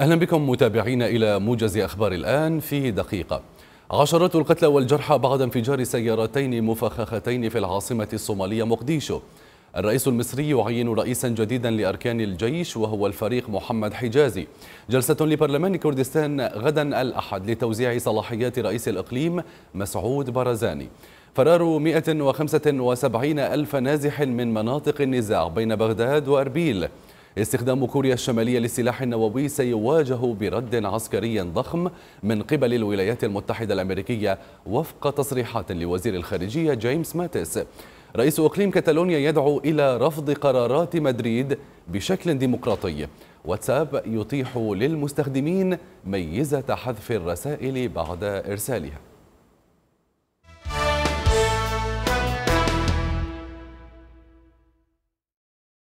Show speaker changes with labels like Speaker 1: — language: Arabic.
Speaker 1: أهلا بكم متابعين إلى موجز أخبار الآن في دقيقة عشرات القتلى والجرحى بعد انفجار سيارتين مفخختين في العاصمة الصومالية مقديشو الرئيس المصري يعين رئيسا جديدا لأركان الجيش وهو الفريق محمد حجازي جلسة لبرلمان كردستان غدا الأحد لتوزيع صلاحيات رئيس الإقليم مسعود برزاني فرار 175 ألف نازح من مناطق النزاع بين بغداد وأربيل استخدام كوريا الشمالية للسلاح النووي سيواجه برد عسكري ضخم من قبل الولايات المتحدة الأمريكية وفق تصريحات لوزير الخارجية جيمس ماتيس رئيس أقليم كتالونيا يدعو إلى رفض قرارات مدريد بشكل ديمقراطي واتساب يتيح للمستخدمين ميزة حذف الرسائل بعد إرسالها